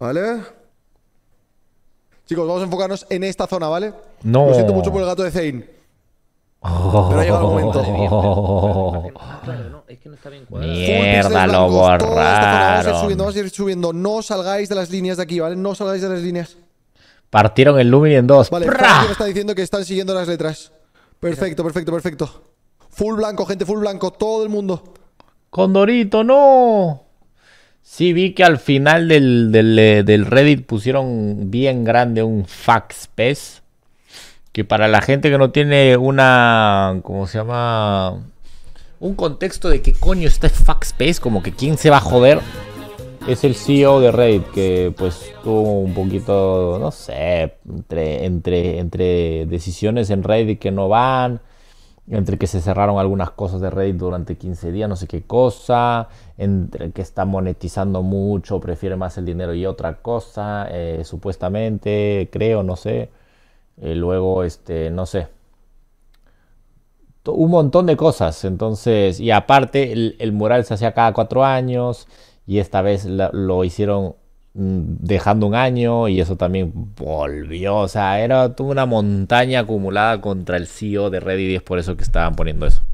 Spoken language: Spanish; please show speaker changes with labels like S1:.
S1: ¿Vale? Chicos, vamos a enfocarnos en esta zona, ¿vale? No. Lo siento mucho por el gato de Zane.
S2: pero ha llegado el momento. Mierda, lo borraron. Vamos a ir subiendo, vamos
S1: a ir subiendo. No salgáis de las líneas de aquí, ¿vale? No salgáis de las líneas.
S2: Partieron el Lumin en dos. Vale,
S1: está diciendo que están siguiendo las letras. Perfecto, perfecto, perfecto. Full blanco, gente, full blanco. Todo
S2: el mundo. Condorito, no. Sí vi que al final del, del, eh, del Reddit pusieron bien grande un fax Que para la gente que no tiene una. ¿Cómo se llama? Un contexto de qué coño está fax pez, como que quién se va a joder. Es el CEO de Reddit que pues tuvo un poquito, no sé, entre, entre, entre decisiones en Reddit que no van entre que se cerraron algunas cosas de Reddit durante 15 días, no sé qué cosa, entre que está monetizando mucho, prefiere más el dinero y otra cosa, eh, supuestamente, creo, no sé. Eh, luego, este, no sé. Un montón de cosas. Entonces, y aparte, el, mural se hacía cada cuatro años y esta vez lo hicieron Mm, dejando un año y eso también volvió. O sea, era tuvo una montaña acumulada contra el CEO de Reddit y es por eso que estaban poniendo eso.